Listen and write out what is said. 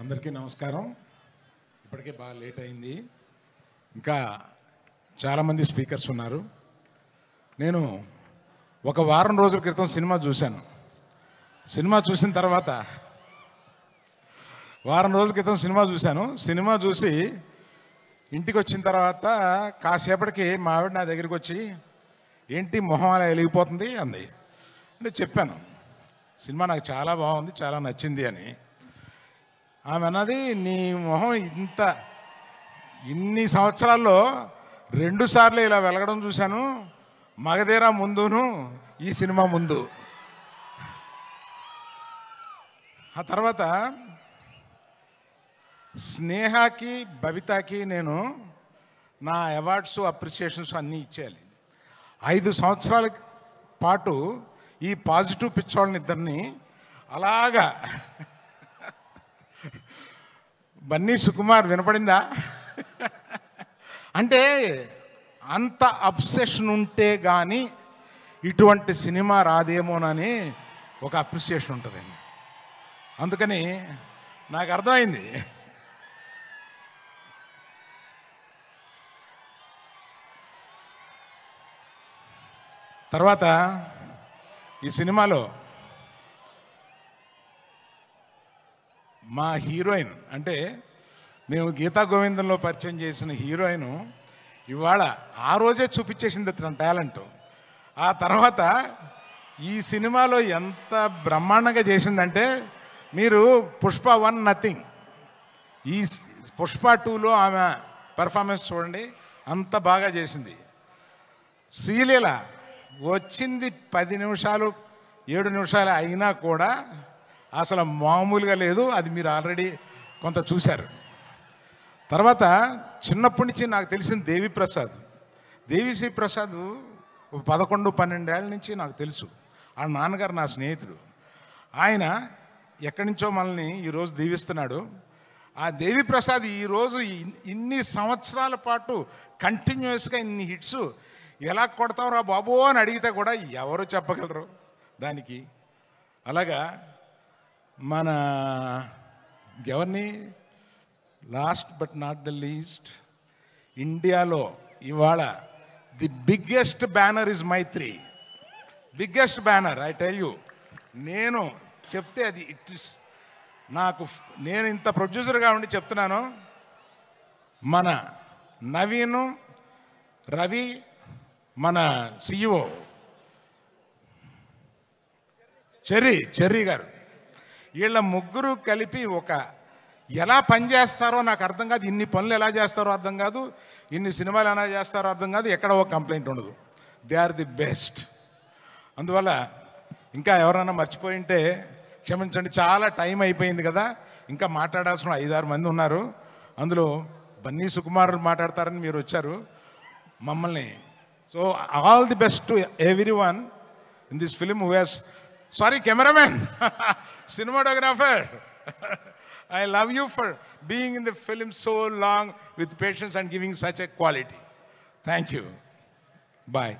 అందరికీ నమస్కారం ఇప్పటికే బాగా లేట్ అయింది ఇంకా చాలామంది స్పీకర్స్ ఉన్నారు నేను ఒక వారం రోజుల క్రితం సినిమా చూశాను సినిమా చూసిన తర్వాత వారం రోజుల క్రితం సినిమా చూశాను సినిమా చూసి ఇంటికి వచ్చిన తర్వాత కాసేపటికి మా ఆవిడ నా దగ్గరికి వచ్చి ఏంటి మొహం అలా వెలిగిపోతుంది అంది అంటే చెప్పాను సినిమా నాకు చాలా బాగుంది చాలా నచ్చింది అని ఆమె అన్నది నీ మొహం ఇంత ఇన్ని సంవత్సరాల్లో రెండుసార్లు ఇలా వెలగడం చూశాను మగధీరా ముందును ఈ సినిమా ముందు ఆ తర్వాత స్నేహకి బబితాకి నేను నా అవార్డ్స్ అప్రిసియేషన్స్ అన్నీ ఇచ్చేయాలి ఐదు సంవత్సరాల పాటు ఈ పాజిటివ్ పిచ్చోళ్ళని ఇద్దరిని అలాగా బన్నీ సుకుమార్ వినపడిందా అంటే అంత అప్సెషన్ ఉంటే కానీ ఇటువంటి సినిమా రాదేమోనని ఒక అప్రిసియేషన్ ఉంటుందండి అందుకని నాకు అర్థమైంది తర్వాత ఈ సినిమాలో మా హీరోయిన్ అంటే నేను గీతా గోవిందంలో పరిచయం చేసిన హీరోయిన్ ఇవాళ ఆ రోజే చూపించేసింది అతను టాలెంట్ ఆ తర్వాత ఈ సినిమాలో ఎంత బ్రహ్మాండంగా చేసిందంటే మీరు పుష్ప వన్ నథింగ్ ఈ పుష్ప టూలో ఆమె పెర్ఫార్మెన్స్ చూడండి అంత బాగా చేసింది శ్రీలీల వచ్చింది పది నిమిషాలు ఏడు నిమిషాలు అయినా కూడా అసలు మామూలుగా లేదు అది మీరు ఆల్రెడీ కొంత చూశారు తర్వాత చిన్నప్పటి నుంచి నాకు తెలిసిన దేవి ప్రసాద్ దేవిశ్రీ ప్రసాద్ పదకొండు పన్నెండేళ్ళ నుంచి నాకు తెలుసు ఆ నాన్నగారు నా స్నేహితుడు ఆయన ఎక్కడి నుంచో మనల్ని ఈరోజు దీవిస్తున్నాడు ఆ దేవి ప్రసాద్ ఈరోజు ఇన్ని సంవత్సరాల పాటు కంటిన్యూస్గా ఇన్ని హిట్స్ ఎలా కొడతాం రా బాబు అని అడిగితే కూడా ఎవరు చెప్పగలరు దానికి అలాగా మన ఎవరిని last but not the least ఇండియాలో ఇవాళ the biggest banner is Mythri biggest banner I tell you నేను చెప్తే అది ఇట్ ఇస్ నాకు నేను ఇంత ప్రొడ్యూసర్గా ఉండి చెప్తున్నాను మన నవీన్ రవి మన సిఇఓ చెర్రీ చెర్రీ గారు వీళ్ళ ముగ్గురు కలిపి ఒక ఎలా పనిచేస్తారో నాకు అర్థం కాదు ఇన్ని పనులు ఎలా చేస్తారో అర్థం కాదు ఇన్ని సినిమాలు ఎలా చేస్తారో అర్థం కాదు ఎక్కడ ఒక కంప్లైంట్ ఉండదు దే ఆర్ ది బెస్ట్ అందువల్ల ఇంకా ఎవరైనా మర్చిపోయి ఉంటే క్షమించండి చాలా టైం అయిపోయింది కదా ఇంకా మాట్లాడాల్సిన ఐదారు మంది ఉన్నారు అందులో బన్నీ సుకుమార్ మాట్లాడతారని మీరు వచ్చారు మమ్మల్ని so all the best to everyone in this film who has sorry cameraman cinematographer I love you for being in the film so long with patience and giving such a quality. Thank you. Bye.